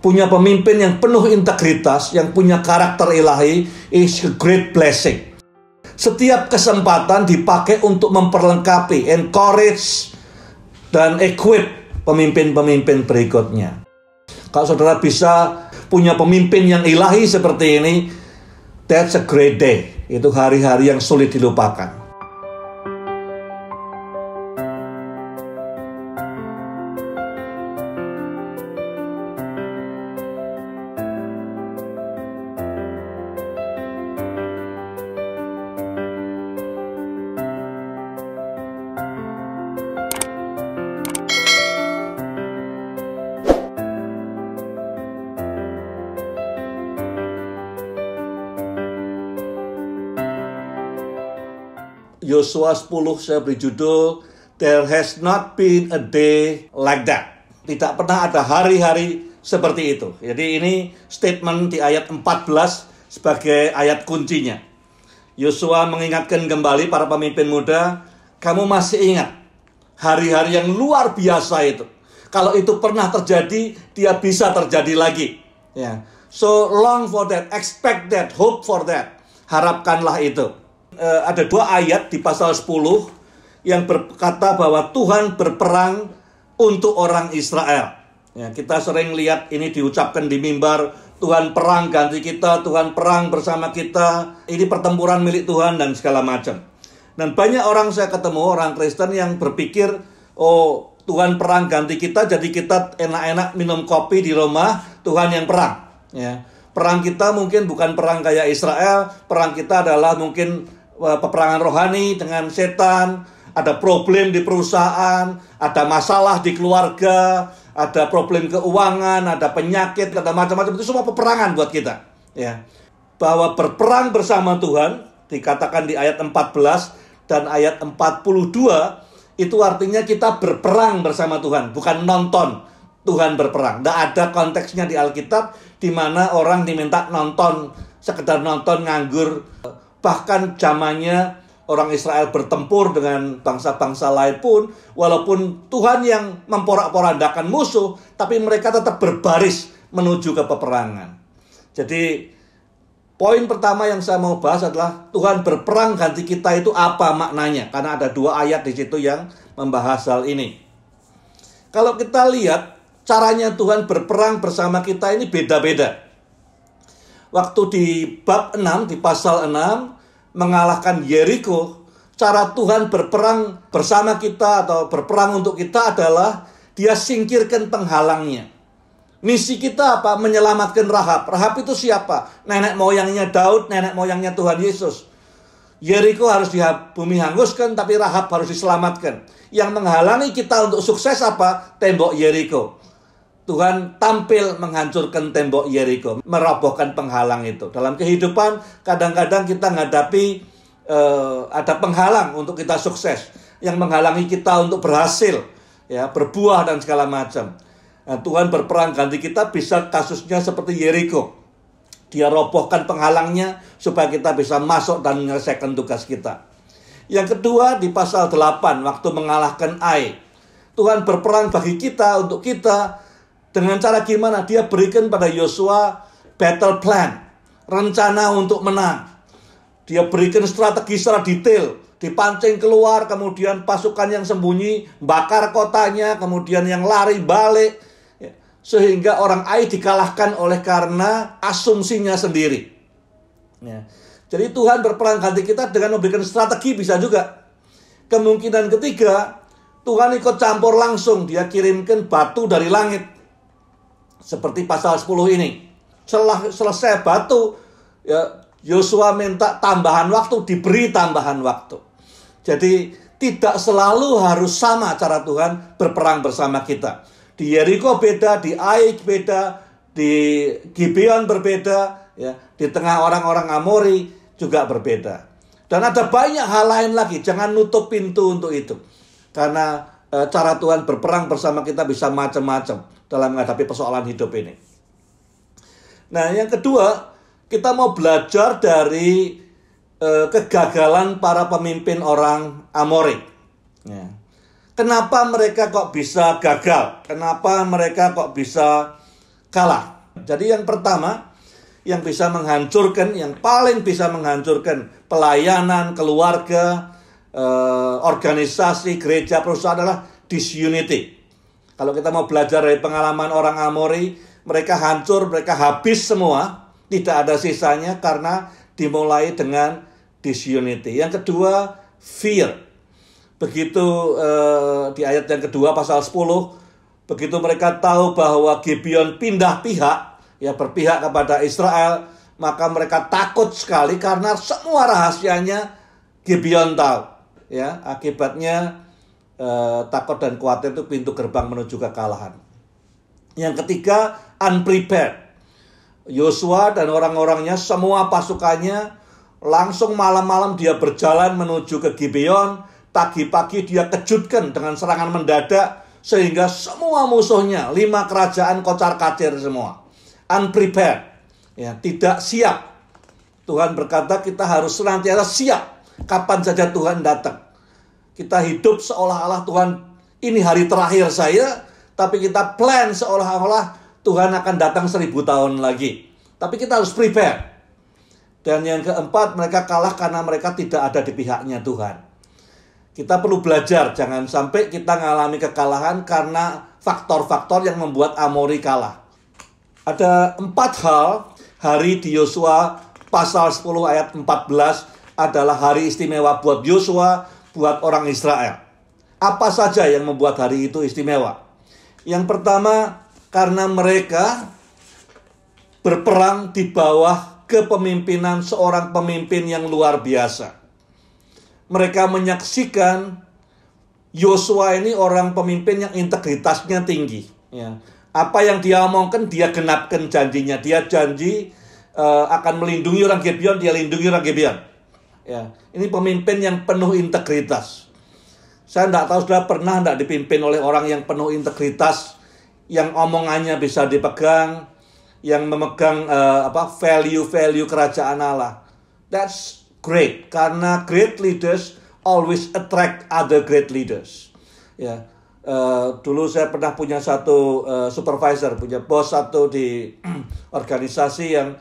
punya pemimpin yang penuh integritas, yang punya karakter ilahi, is a great blessing. Setiap kesempatan dipakai untuk memperlengkapi, encourage, dan equip pemimpin-pemimpin berikutnya. Kalau saudara bisa punya pemimpin yang ilahi seperti ini, that's a great day. Itu hari-hari yang sulit dilupakan. Yosua 10 saya beri judul There has not been a day like that. Tidak pernah ada hari-hari seperti itu. Jadi ini statement di ayat 14 sebagai ayat kuncinya. Yosua mengingatkan kembali para pemimpin muda, kamu masih ingat hari-hari yang luar biasa itu. Kalau itu pernah terjadi, dia bisa terjadi lagi. Ya. So long for that, expect that, hope for that. Harapkanlah itu uh, ada dua ayat di pasal 10 yang berkata bahwa Tuhan berperang untuk orang Israel. Ya, kita sering lihat ini diucapkan di mimbar, Tuhan perang ganti kita, Tuhan perang bersama kita, ini pertempuran milik Tuhan dan segala macam. Dan banyak orang saya ketemu orang Kristen yang berpikir, oh Tuhan perang ganti kita, jadi kita enak-enak minum kopi di rumah, Tuhan yang perang. Ya. Perang kita mungkin bukan perang kayak Israel, perang kita adalah mungkin Eh, peperangan rohani dengan setan, ada problem di perusahaan, ada masalah di keluarga, ada problem keuangan, ada penyakit, ada macam-macam itu semua peperangan buat kita, ya. Bahwa berperang bersama Tuhan dikatakan di ayat 14 dan ayat 42 itu artinya kita berperang bersama Tuhan, bukan nonton Tuhan berperang. Tidak ada konteksnya di Alkitab di mana orang diminta nonton sekedar nonton nganggur bahkan zamannya orang Israel bertempur dengan bangsa-bangsa lain pun, walaupun Tuhan yang memporak-porandakan musuh, tapi mereka tetap berbaris menuju ke peperangan. Jadi, poin pertama yang saya mau bahas adalah Tuhan berperang ganti kita itu apa maknanya? Karena ada dua ayat di situ yang membahas hal ini. Kalau kita lihat, caranya Tuhan berperang bersama kita ini beda-beda waktu di bab 6 di pasal 6 mengalahkan Yeriko, cara Tuhan berperang bersama kita atau berperang untuk kita adalah dia singkirkan penghalangnya. Misi kita apa? Menyelamatkan Rahab. Rahab itu siapa? Nenek moyangnya Daud, nenek moyangnya Tuhan Yesus. Yeriko harus di bumi hanguskan, tapi Rahab harus diselamatkan. Yang menghalangi kita untuk sukses apa? Tembok Yeriko. Tuhan tampil menghancurkan tembok Yeriko, merobohkan penghalang itu. Dalam kehidupan kadang-kadang kita menghadapi uh, ada penghalang untuk kita sukses, yang menghalangi kita untuk berhasil, ya berbuah dan segala macam. Nah, Tuhan berperang ganti kita bisa kasusnya seperti Yeriko. Dia robohkan penghalangnya supaya kita bisa masuk dan menyelesaikan tugas kita. Yang kedua di pasal 8 waktu mengalahkan Ai. Tuhan berperang bagi kita untuk kita dengan cara gimana? Dia berikan pada Yosua battle plan, rencana untuk menang. Dia berikan strategi secara detail, dipancing keluar, kemudian pasukan yang sembunyi, bakar kotanya, kemudian yang lari balik, sehingga orang Ai dikalahkan oleh karena asumsinya sendiri. Ya. Jadi Tuhan berperang ganti kita dengan memberikan strategi bisa juga. Kemungkinan ketiga, Tuhan ikut campur langsung, dia kirimkan batu dari langit. Seperti pasal 10 ini. Setelah selesai batu, ya Yosua minta tambahan waktu, diberi tambahan waktu. Jadi tidak selalu harus sama cara Tuhan berperang bersama kita. Di Yeriko beda, di Aik beda, di Gibeon berbeda, ya, di tengah orang-orang Amori juga berbeda. Dan ada banyak hal lain lagi, jangan nutup pintu untuk itu. Karena Eh, cara Tuhan berperang bersama kita bisa macam-macam dalam menghadapi persoalan hidup ini. Nah, yang kedua, kita mau belajar dari uh, kegagalan para pemimpin orang Amorik. Ya. Kenapa mereka kok bisa gagal? Kenapa mereka kok bisa kalah? Jadi yang pertama, yang bisa menghancurkan, yang paling bisa menghancurkan pelayanan, keluarga, eh, organisasi gereja perusahaan adalah disunity. Kalau kita mau belajar dari pengalaman orang Amori, mereka hancur, mereka habis semua, tidak ada sisanya karena dimulai dengan disunity. Yang kedua, fear. Begitu eh, di ayat yang kedua pasal 10, begitu mereka tahu bahwa Gibeon pindah pihak, ya berpihak kepada Israel, maka mereka takut sekali karena semua rahasianya Gibeon tahu ya akibatnya eh, takut dan khawatir itu pintu gerbang menuju kekalahan. Yang ketiga unprepared. Yosua dan orang-orangnya semua pasukannya langsung malam-malam dia berjalan menuju ke Gibeon. Pagi-pagi dia kejutkan dengan serangan mendadak sehingga semua musuhnya lima kerajaan kocar kacir semua unprepared ya tidak siap Tuhan berkata kita harus senantiasa siap kapan saja Tuhan datang. Kita hidup seolah-olah Tuhan ini hari terakhir saya, tapi kita plan seolah-olah Tuhan akan datang seribu tahun lagi. Tapi kita harus prepare. Dan yang keempat, mereka kalah karena mereka tidak ada di pihaknya Tuhan. Kita perlu belajar, jangan sampai kita mengalami kekalahan karena faktor-faktor yang membuat Amori kalah. Ada empat hal hari di Yosua pasal 10 ayat 14 adalah hari istimewa buat Yosua, buat orang Israel. Apa saja yang membuat hari itu istimewa? Yang pertama, karena mereka berperang di bawah kepemimpinan seorang pemimpin yang luar biasa. Mereka menyaksikan Yosua ini orang pemimpin yang integritasnya tinggi. Ya. Apa yang dia omongkan, dia genapkan janjinya. Dia janji uh, akan melindungi orang Gibeon, dia lindungi orang Gibeon. Ya, ini pemimpin yang penuh integritas. Saya tidak tahu sudah pernah tidak dipimpin oleh orang yang penuh integritas, yang omongannya bisa dipegang, yang memegang uh, apa value-value kerajaan Allah. That's great karena great leaders always attract other great leaders. Ya, uh, dulu saya pernah punya satu uh, supervisor, punya bos satu di organisasi yang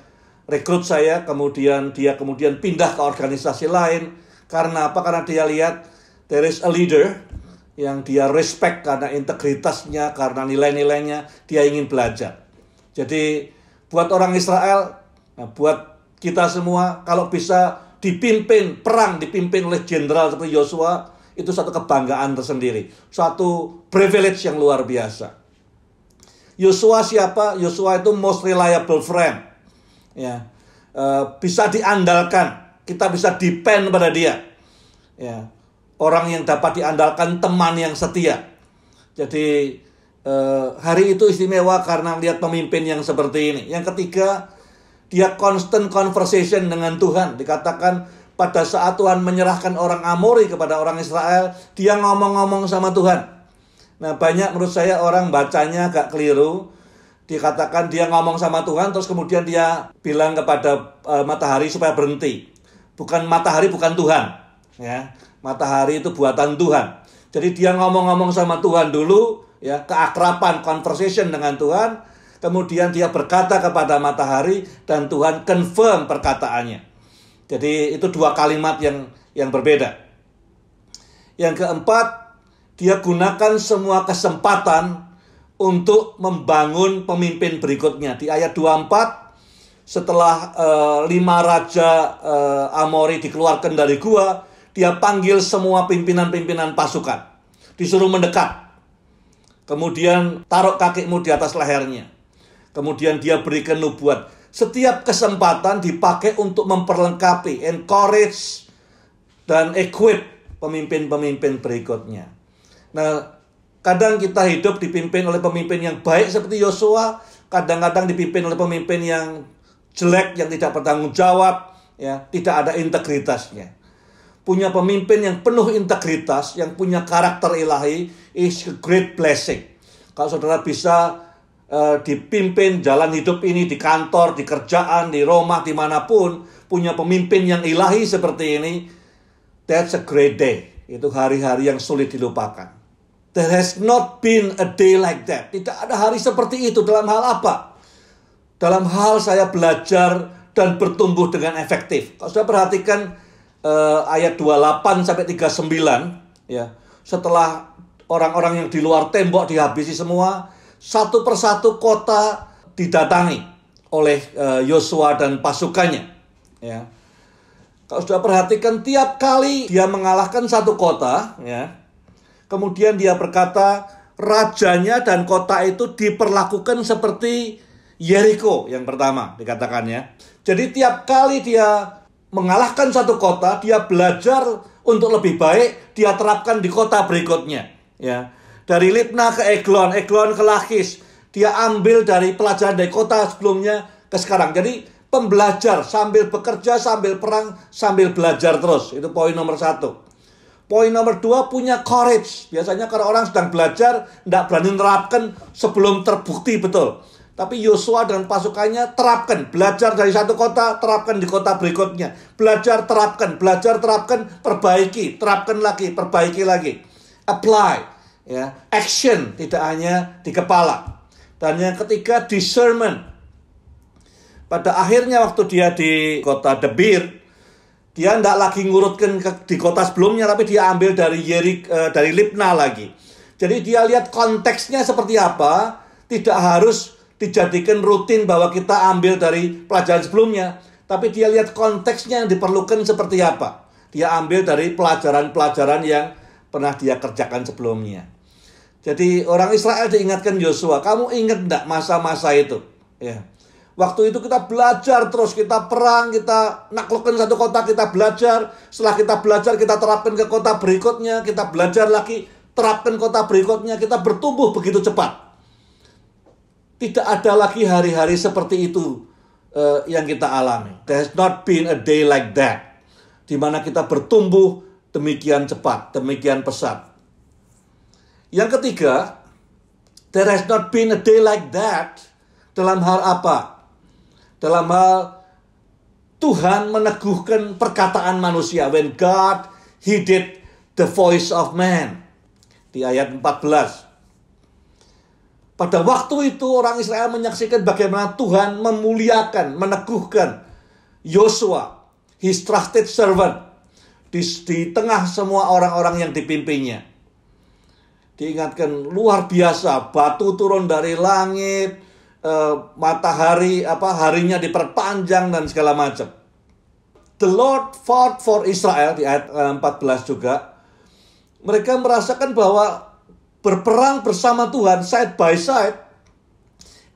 rekrut saya, kemudian dia kemudian pindah ke organisasi lain. Karena apa? Karena dia lihat there is a leader yang dia respect karena integritasnya, karena nilai-nilainya, dia ingin belajar. Jadi buat orang Israel, nah, buat kita semua, kalau bisa dipimpin perang, dipimpin oleh jenderal seperti Yosua, itu satu kebanggaan tersendiri, satu privilege yang luar biasa. Yosua siapa? Yosua itu most reliable friend ya e, bisa diandalkan kita bisa depend pada dia ya orang yang dapat diandalkan teman yang setia jadi e, hari itu istimewa karena lihat pemimpin yang seperti ini yang ketiga dia constant conversation dengan Tuhan dikatakan pada saat Tuhan menyerahkan orang Amori kepada orang Israel, dia ngomong-ngomong sama Tuhan. Nah, banyak menurut saya orang bacanya agak keliru dikatakan dia ngomong sama Tuhan terus kemudian dia bilang kepada e, matahari supaya berhenti. Bukan matahari bukan Tuhan, ya. Matahari itu buatan Tuhan. Jadi dia ngomong-ngomong sama Tuhan dulu, ya, keakraban conversation dengan Tuhan, kemudian dia berkata kepada matahari dan Tuhan confirm perkataannya. Jadi itu dua kalimat yang yang berbeda. Yang keempat, dia gunakan semua kesempatan untuk membangun pemimpin berikutnya. Di ayat 24 setelah e, lima raja e, Amori dikeluarkan dari gua, dia panggil semua pimpinan-pimpinan pasukan. Disuruh mendekat. Kemudian taruh kakimu di atas lehernya. Kemudian dia berikan nubuat. Setiap kesempatan dipakai untuk memperlengkapi, encourage, dan equip pemimpin-pemimpin berikutnya. Nah, Kadang kita hidup dipimpin oleh pemimpin yang baik seperti Yosua, kadang-kadang dipimpin oleh pemimpin yang jelek, yang tidak bertanggung jawab, ya, tidak ada integritasnya. Punya pemimpin yang penuh integritas, yang punya karakter ilahi, is a great blessing. Kalau saudara bisa uh, dipimpin jalan hidup ini di kantor, di kerjaan, di rumah, dimanapun, punya pemimpin yang ilahi seperti ini, that's a great day. Itu hari-hari yang sulit dilupakan. There has not been a day like that. Tidak ada hari seperti itu dalam hal apa? Dalam hal saya belajar dan bertumbuh dengan efektif. Kalau sudah perhatikan uh, ayat 28 sampai 39 ya. Setelah orang-orang yang di luar tembok dihabisi semua, satu persatu kota didatangi oleh eh, Yosua uh, dan pasukannya ya. Kalau sudah perhatikan tiap kali dia mengalahkan satu kota ya Kemudian dia berkata, rajanya dan kota itu diperlakukan seperti Yeriko yang pertama dikatakannya. Jadi tiap kali dia mengalahkan satu kota, dia belajar untuk lebih baik, dia terapkan di kota berikutnya. Ya, dari Libna ke Eglon, Eglon ke Lachis, dia ambil dari pelajaran dari kota sebelumnya ke sekarang. Jadi pembelajar sambil bekerja, sambil perang, sambil belajar terus. Itu poin nomor satu. Poin nomor dua punya courage. Biasanya kalau orang sedang belajar, tidak berani menerapkan sebelum terbukti betul. Tapi Yosua dan pasukannya terapkan. Belajar dari satu kota, terapkan di kota berikutnya. Belajar, terapkan. Belajar, terapkan, perbaiki. Terapkan lagi, perbaiki lagi. Apply. ya Action, tidak hanya di kepala. Dan yang ketiga, discernment. Pada akhirnya waktu dia di kota Debir, dia tidak lagi ngurutkan ke, di kota sebelumnya tapi dia ambil dari Yerik uh, eh, dari Libna lagi. Jadi dia lihat konteksnya seperti apa, tidak harus dijadikan rutin bahwa kita ambil dari pelajaran sebelumnya, tapi dia lihat konteksnya yang diperlukan seperti apa. Dia ambil dari pelajaran-pelajaran yang pernah dia kerjakan sebelumnya. Jadi orang Israel diingatkan Yosua, kamu ingat tidak masa-masa itu? Ya. Waktu itu kita belajar terus, kita perang, kita naklukkan satu kota, kita belajar. Setelah kita belajar, kita terapkan ke kota berikutnya, kita belajar lagi, terapkan kota berikutnya, kita bertumbuh begitu cepat. Tidak ada lagi hari-hari seperti itu uh, yang kita alami. There has not been a day like that. Di mana kita bertumbuh demikian cepat, demikian pesat. Yang ketiga, there has not been a day like that. Dalam hal apa? dalam hal Tuhan meneguhkan perkataan manusia. When God heeded the voice of man. Di ayat 14. Pada waktu itu orang Israel menyaksikan bagaimana Tuhan memuliakan, meneguhkan Yosua, his trusted servant, di, di tengah semua orang-orang yang dipimpinnya. Diingatkan luar biasa, batu turun dari langit, Eh, matahari apa harinya diperpanjang dan segala macam. The Lord fought for Israel di ayat 14 eh, juga. Mereka merasakan bahwa berperang bersama Tuhan side by side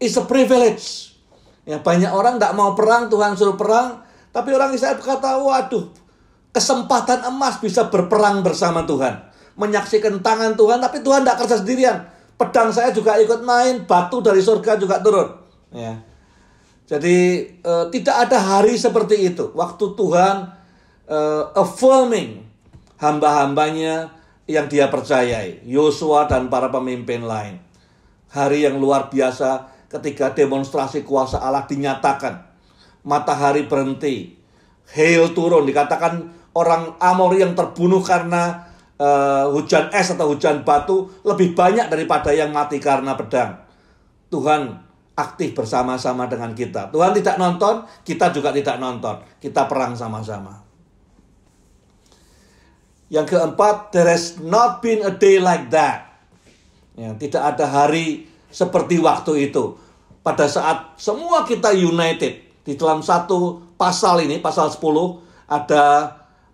is a privilege. Ya, banyak orang tidak mau perang, Tuhan suruh perang. Tapi orang Israel berkata, waduh, kesempatan emas bisa berperang bersama Tuhan. Menyaksikan tangan Tuhan, tapi Tuhan tidak kerja sendirian pedang saya juga ikut main, batu dari surga juga turun. Ya. Jadi e, tidak ada hari seperti itu. Waktu Tuhan e, affirming hamba-hambanya yang dia percayai, Yosua dan para pemimpin lain. Hari yang luar biasa ketika demonstrasi kuasa Allah dinyatakan. Matahari berhenti, hail turun, dikatakan orang Amor yang terbunuh karena uh, hujan es atau hujan batu lebih banyak daripada yang mati karena pedang. Tuhan aktif bersama-sama dengan kita. Tuhan tidak nonton, kita juga tidak nonton. Kita perang sama-sama. Yang keempat, there has not been a day like that. Ya, tidak ada hari seperti waktu itu. Pada saat semua kita united di dalam satu pasal ini, pasal 10, ada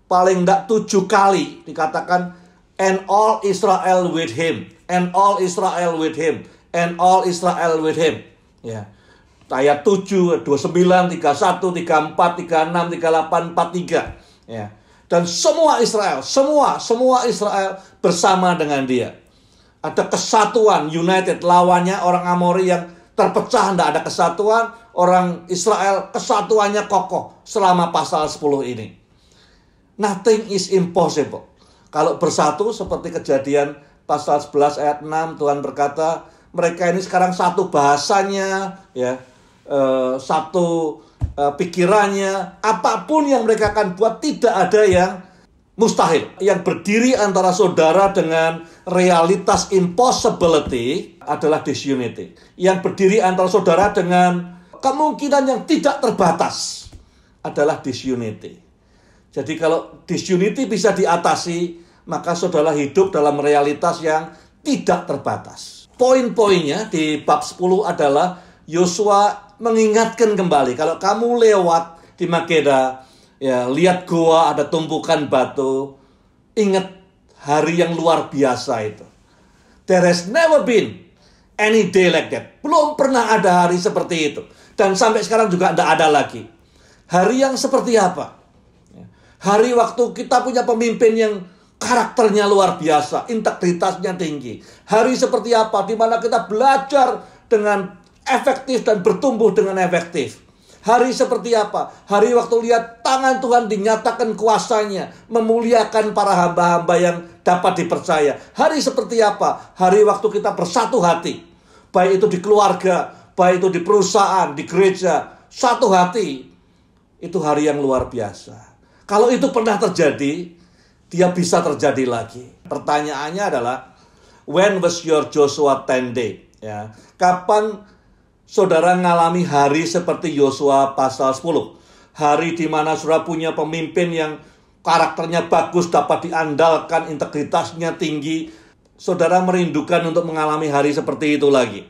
paling tidak tujuh kali dikatakan and all Israel with him and all Israel with him and all Israel with him ya ayat 7 29 31 34 36 38 43 ya dan semua Israel semua semua Israel bersama dengan dia ada kesatuan united lawannya orang Amori yang terpecah tidak ada kesatuan orang Israel kesatuannya kokoh selama pasal 10 ini Nothing is impossible. Kalau bersatu seperti kejadian pasal 11 ayat 6 Tuhan berkata, mereka ini sekarang satu bahasanya ya, eh, satu eh, pikirannya, apapun yang mereka akan buat tidak ada yang mustahil. Yang berdiri antara saudara dengan realitas impossibility adalah disunity. Yang berdiri antara saudara dengan kemungkinan yang tidak terbatas adalah disunity. Jadi kalau disunity bisa diatasi, maka saudara hidup dalam realitas yang tidak terbatas. Poin-poinnya di bab 10 adalah Yosua mengingatkan kembali kalau kamu lewat di Makeda, ya lihat goa ada tumpukan batu, ingat hari yang luar biasa itu. There has never been any day like that. Belum pernah ada hari seperti itu. Dan sampai sekarang juga tidak ada lagi. Hari yang seperti apa? Hari waktu kita punya pemimpin yang karakternya luar biasa, integritasnya tinggi. Hari seperti apa di mana kita belajar dengan efektif dan bertumbuh dengan efektif. Hari seperti apa? Hari waktu lihat tangan Tuhan dinyatakan kuasanya, memuliakan para hamba-hamba yang dapat dipercaya. Hari seperti apa? Hari waktu kita bersatu hati. Baik itu di keluarga, baik itu di perusahaan, di gereja, satu hati. Itu hari yang luar biasa. Kalau itu pernah terjadi, dia bisa terjadi lagi. Pertanyaannya adalah, when was your Joshua 10 day? Ya, kapan saudara mengalami hari seperti Yosua pasal 10? Hari di mana saudara punya pemimpin yang karakternya bagus, dapat diandalkan, integritasnya tinggi. Saudara merindukan untuk mengalami hari seperti itu lagi.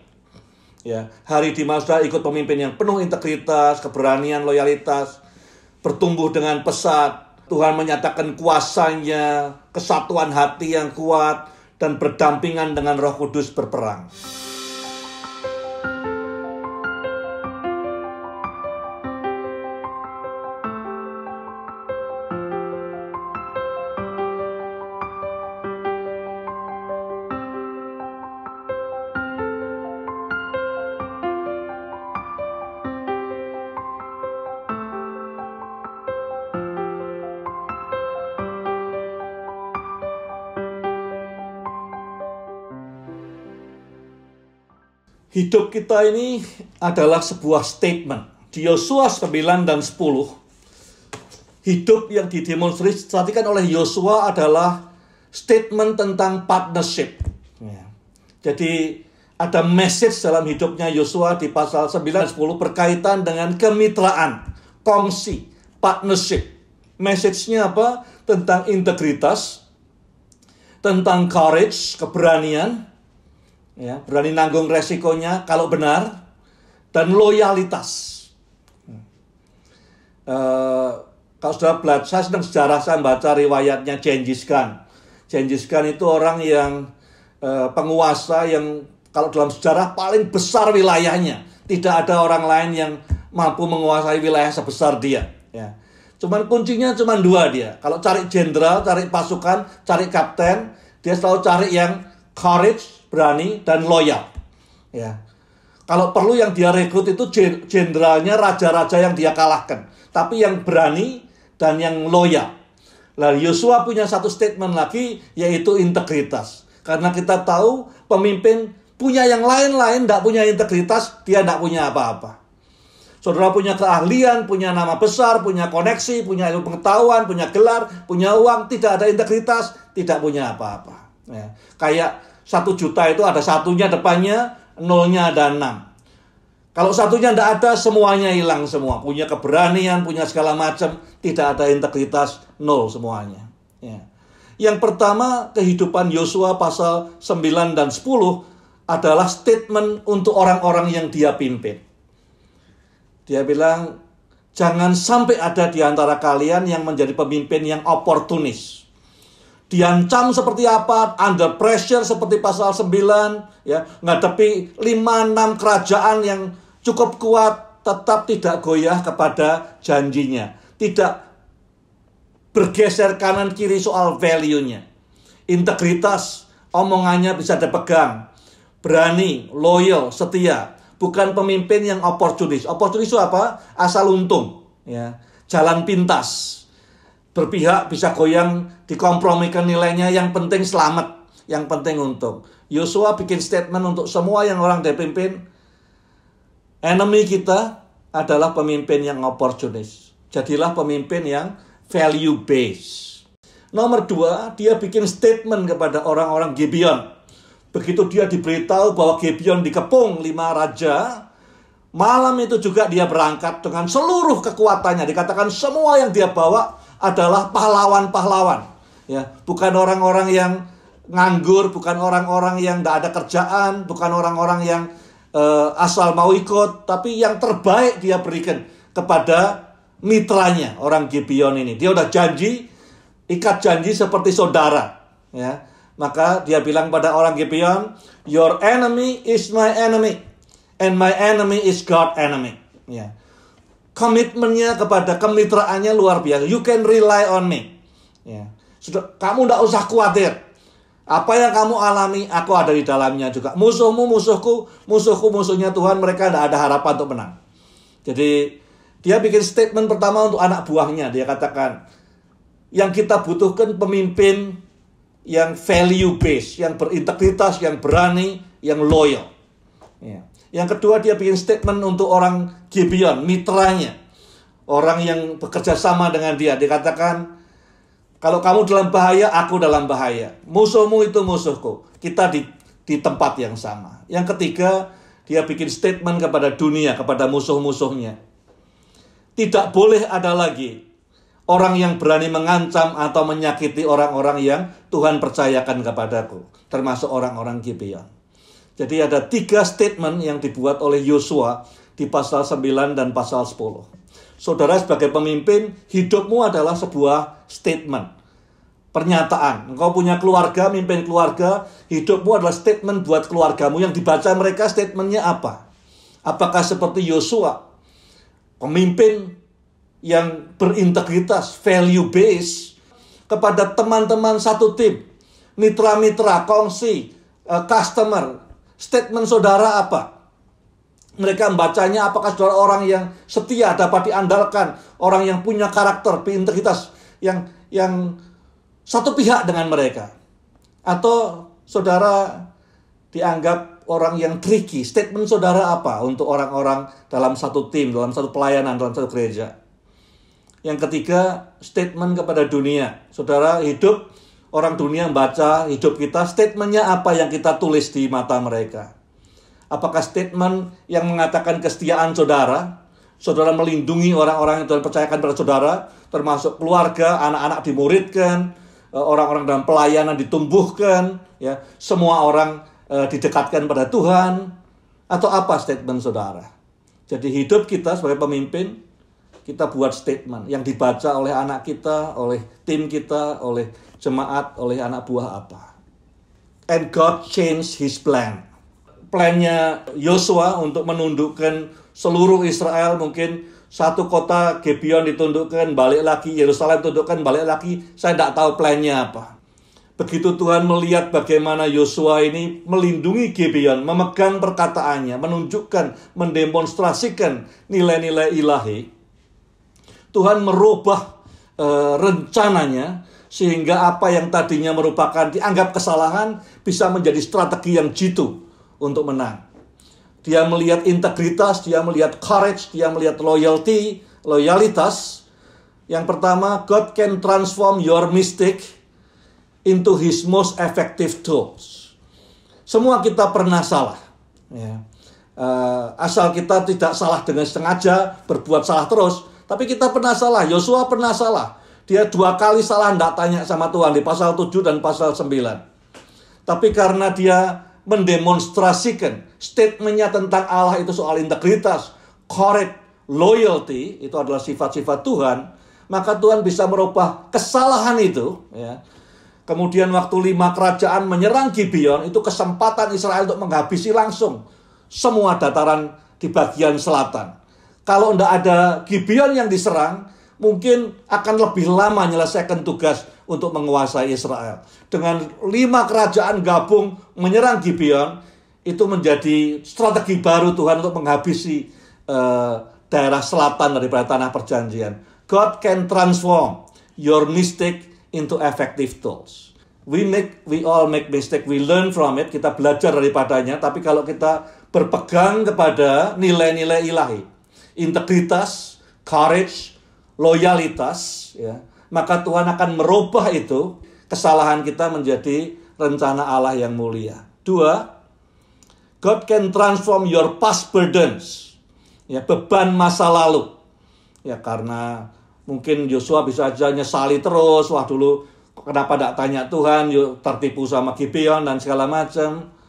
Ya, hari di mana saudara ikut pemimpin yang penuh integritas, keberanian, loyalitas, bertumbuh dengan pesat. Tuhan menyatakan kuasanya, kesatuan hati yang kuat, dan berdampingan dengan roh kudus berperang. hidup kita ini adalah sebuah statement. Di Yosua 9 dan 10, hidup yang didemonstrasikan oleh Yosua adalah statement tentang partnership. Ya. Jadi ada message dalam hidupnya Yosua di pasal 9 10 berkaitan dengan kemitraan, kongsi, partnership. Message-nya apa? Tentang integritas, tentang courage, keberanian, ya, berani nanggung resikonya kalau benar, dan loyalitas. Uh, kalau sudah belajar, saya sedang sejarah saya baca riwayatnya Genghis Khan. Genghis Khan itu orang yang uh, penguasa yang kalau dalam sejarah paling besar wilayahnya. Tidak ada orang lain yang mampu menguasai wilayah sebesar dia. Ya. Cuman kuncinya cuma dua dia. Kalau cari jenderal, cari pasukan, cari kapten, dia selalu cari yang courage berani, dan loyal. Ya. Kalau perlu yang dia rekrut itu jenderalnya raja-raja yang dia kalahkan. Tapi yang berani dan yang loyal. Lalu Yosua punya satu statement lagi yaitu integritas. Karena kita tahu pemimpin punya yang lain-lain, tidak -lain, punya integritas, dia tidak punya apa-apa. Saudara punya keahlian, punya nama besar, punya koneksi, punya ilmu pengetahuan, punya gelar, punya uang, tidak ada integritas, tidak punya apa-apa. Ya. Kayak satu juta itu ada satunya depannya, nolnya ada enam. Kalau satunya tidak ada, semuanya hilang semua. Punya keberanian, punya segala macam, tidak ada integritas, nol semuanya. Ya. Yang pertama, kehidupan Yosua pasal 9 dan 10 adalah statement untuk orang-orang yang dia pimpin. Dia bilang, jangan sampai ada di antara kalian yang menjadi pemimpin yang oportunis diancam seperti apa, under pressure seperti pasal 9, ya, ngadepi 5-6 kerajaan yang cukup kuat, tetap tidak goyah kepada janjinya. Tidak bergeser kanan kiri soal value-nya. Integritas, omongannya bisa dipegang. Berani, loyal, setia. Bukan pemimpin yang oportunis. Oportunis itu apa? Asal untung. Ya. Jalan pintas berpihak bisa goyang dikompromikan nilainya yang penting selamat yang penting untung Yosua bikin statement untuk semua yang orang dipimpin enemy kita adalah pemimpin yang oportunis jadilah pemimpin yang value base nomor dua dia bikin statement kepada orang-orang Gibeon begitu dia diberitahu bahwa Gibeon dikepung lima raja Malam itu juga dia berangkat dengan seluruh kekuatannya. Dikatakan semua yang dia bawa adalah pahlawan-pahlawan. Ya, bukan orang-orang yang nganggur, bukan orang-orang yang tidak ada kerjaan, bukan orang-orang yang uh, asal mau ikut, tapi yang terbaik dia berikan kepada mitranya orang Gibeon ini. Dia udah janji, ikat janji seperti saudara. Ya, maka dia bilang pada orang Gibeon, Your enemy is my enemy, and my enemy is God enemy. Ya komitmennya kepada kemitraannya luar biasa. You can rely on me. Ya. Sudah, kamu tidak usah khawatir. Apa yang kamu alami, aku ada di dalamnya juga. Musuhmu, musuhku, musuhku, musuhnya Tuhan, mereka tidak ada harapan untuk menang. Jadi dia bikin statement pertama untuk anak buahnya. Dia katakan, yang kita butuhkan pemimpin yang value based, yang berintegritas, yang berani, yang loyal. Ya. Yang kedua dia bikin statement untuk orang Gibeon, mitranya. Orang yang bekerja sama dengan dia. Dikatakan, kalau kamu dalam bahaya, aku dalam bahaya. Musuhmu itu musuhku. Kita di, di tempat yang sama. Yang ketiga, dia bikin statement kepada dunia, kepada musuh-musuhnya. Tidak boleh ada lagi orang yang berani mengancam atau menyakiti orang-orang yang Tuhan percayakan kepadaku, termasuk orang-orang Gibeon. Jadi ada tiga statement yang dibuat oleh Yosua di pasal 9 dan pasal 10. Saudara sebagai pemimpin, hidupmu adalah sebuah statement. Pernyataan. Engkau punya keluarga, mimpin keluarga, hidupmu adalah statement buat keluargamu. Yang dibaca mereka statementnya apa? Apakah seperti Yosua? Pemimpin yang berintegritas, value based, kepada teman-teman satu tim, mitra-mitra, kongsi, eh, customer, statement saudara apa? Mereka membacanya apakah saudara orang yang setia dapat diandalkan, orang yang punya karakter, integritas yang yang satu pihak dengan mereka. Atau saudara dianggap orang yang tricky. Statement saudara apa untuk orang-orang dalam satu tim, dalam satu pelayanan, dalam satu gereja? Yang ketiga, statement kepada dunia. Saudara hidup orang dunia membaca hidup kita, statementnya apa yang kita tulis di mata mereka. Apakah statement yang mengatakan kesetiaan saudara, saudara melindungi orang-orang yang Tuhan percayakan pada saudara, termasuk keluarga, anak-anak dimuridkan, eh, orang-orang dalam pelayanan ditumbuhkan, ya semua orang e, didekatkan pada Tuhan, atau apa statement saudara. Jadi hidup kita sebagai pemimpin kita buat statement yang dibaca oleh anak kita, oleh tim kita, oleh jemaat, oleh anak buah apa. And God changed his plan. Plannya Yosua untuk menundukkan seluruh Israel mungkin satu kota Gibeon ditundukkan, balik lagi Yerusalem ditundukkan, balik lagi. Saya tidak tahu plannya apa. Begitu Tuhan melihat bagaimana Yosua ini melindungi Gibeon, memegang perkataannya, menunjukkan, mendemonstrasikan nilai-nilai ilahi, Tuhan merubah e, rencananya sehingga apa yang tadinya merupakan dianggap kesalahan bisa menjadi strategi yang jitu untuk menang. Dia melihat integritas, dia melihat courage, dia melihat loyalty, loyalitas. Yang pertama, God can transform your mistake into His most effective tools. Semua kita pernah salah. Ya. Eh, asal kita tidak salah dengan sengaja, berbuat salah terus, tapi kita pernah salah, Yosua pernah salah. Dia dua kali salah tidak tanya sama Tuhan di pasal 7 dan pasal 9. Tapi karena dia mendemonstrasikan statementnya tentang Allah itu soal integritas, correct, loyalty, itu adalah sifat-sifat Tuhan, maka Tuhan bisa merubah kesalahan itu. Ya. Kemudian waktu lima kerajaan menyerang Gibeon, itu kesempatan Israel untuk menghabisi langsung semua dataran di bagian selatan. Kalau tidak ada Gibeon yang diserang, mungkin akan lebih lama menyelesaikan tugas untuk menguasai Israel. Dengan lima kerajaan gabung menyerang Gibeon, itu menjadi strategi baru Tuhan untuk menghabisi uh, daerah selatan daripada tanah perjanjian. God can transform your mistake into effective tools. We make, we all make mistake, we learn from it, kita belajar daripadanya, tapi kalau kita berpegang kepada nilai-nilai ilahi, integritas, courage, loyalitas, ya, maka Tuhan akan merubah itu kesalahan kita menjadi rencana Allah yang mulia. Dua, God can transform your past burdens, ya beban masa lalu, ya karena mungkin Yosua bisa aja nyesali terus, wah dulu kenapa tidak tanya Tuhan, yuk tertipu sama Gibeon dan segala macam.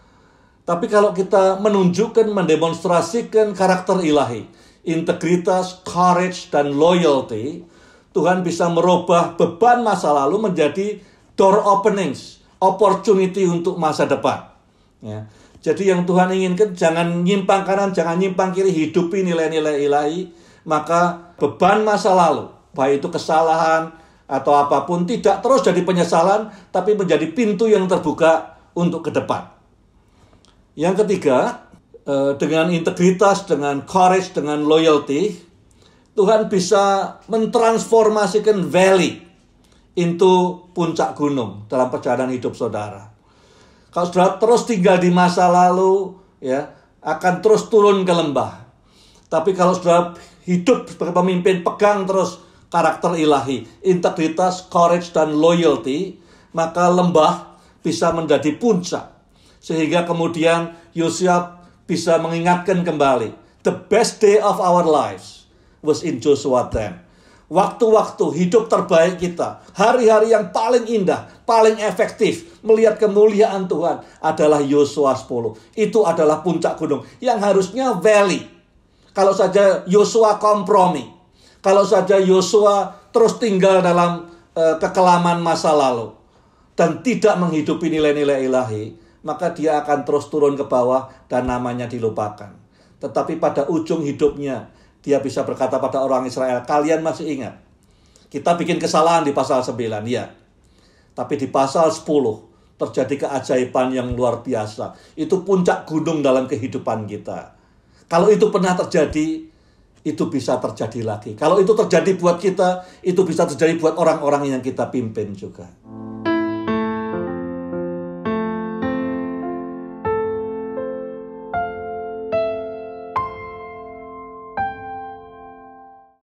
Tapi kalau kita menunjukkan, mendemonstrasikan karakter ilahi, integritas, courage, dan loyalty, Tuhan bisa merubah beban masa lalu menjadi door openings, opportunity untuk masa depan. Ya. Jadi yang Tuhan inginkan jangan nyimpang kanan, jangan nyimpang kiri, hidupi nilai-nilai ilahi, maka beban masa lalu, baik itu kesalahan atau apapun tidak terus jadi penyesalan, tapi menjadi pintu yang terbuka untuk ke depan. Yang ketiga, Eh, dengan integritas, dengan courage, dengan loyalty, Tuhan bisa mentransformasikan valley into puncak gunung dalam perjalanan hidup saudara. Kalau saudara terus tinggal di masa lalu, ya akan terus turun ke lembah. Tapi kalau saudara hidup sebagai pemimpin pegang terus karakter ilahi, integritas, courage, dan loyalty, maka lembah bisa menjadi puncak. Sehingga kemudian Yosua bisa mengingatkan kembali. The best day of our lives was in Joshua 10. Waktu-waktu hidup terbaik kita, hari-hari yang paling indah, paling efektif melihat kemuliaan Tuhan adalah Yosua 10. Itu adalah puncak gunung yang harusnya valley. Kalau saja Yosua kompromi, kalau saja Yosua terus tinggal dalam uh, kekelaman masa lalu dan tidak menghidupi nilai-nilai ilahi, maka dia akan terus turun ke bawah dan namanya dilupakan. Tetapi pada ujung hidupnya, dia bisa berkata pada orang Israel, kalian masih ingat? Kita bikin kesalahan di pasal 9, ya. Tapi di pasal 10, terjadi keajaiban yang luar biasa. Itu puncak gunung dalam kehidupan kita. Kalau itu pernah terjadi, itu bisa terjadi lagi. Kalau itu terjadi buat kita, itu bisa terjadi buat orang-orang yang kita pimpin juga.